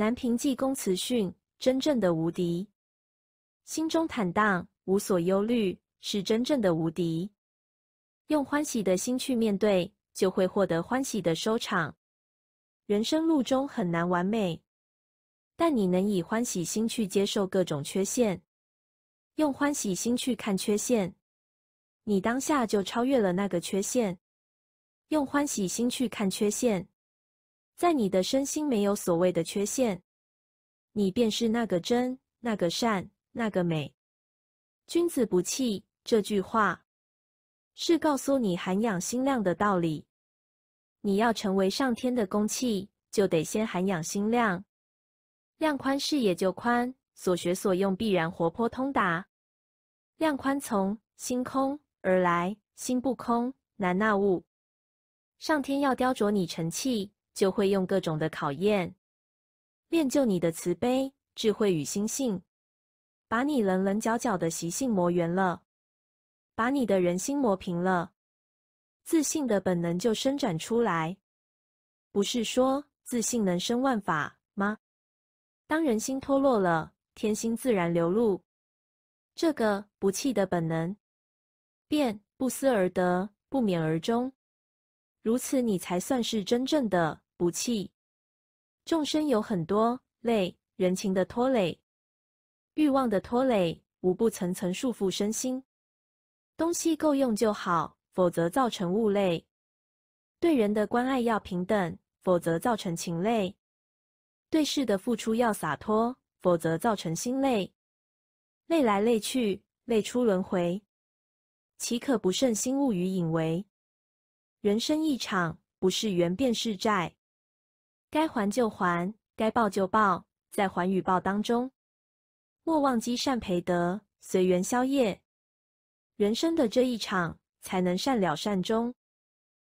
南平济公词训：真正的无敌，心中坦荡，无所忧虑，是真正的无敌。用欢喜的心去面对，就会获得欢喜的收场。人生路中很难完美，但你能以欢喜心去接受各种缺陷，用欢喜心去看缺陷，你当下就超越了那个缺陷。用欢喜心去看缺陷。在你的身心没有所谓的缺陷，你便是那个真、那个善、那个美。君子不器这句话，是告诉你涵养心量的道理。你要成为上天的公器，就得先涵养心量，量宽视野就宽，所学所用必然活泼通达。量宽从心空而来，心不空难纳物。上天要雕琢你成器。就会用各种的考验，练就你的慈悲、智慧与心性，把你棱棱角角的习性磨圆了，把你的人心磨平了，自信的本能就伸展出来。不是说自信能生万法吗？当人心脱落了，天心自然流露，这个不弃的本能，便不思而得，不勉而终。如此，你才算是真正的。不弃众生有很多累，人情的拖累，欲望的拖累，无不层层束缚身心。东西够用就好，否则造成物累；对人的关爱要平等，否则造成情累；对事的付出要洒脱，否则造成心累。累来累去，累出轮回，岂可不胜心物与以为？人生一场，不是缘便是债。该还就还，该报就报，在还与报当中，莫忘积善培德，随缘消业，人生的这一场才能善了善终。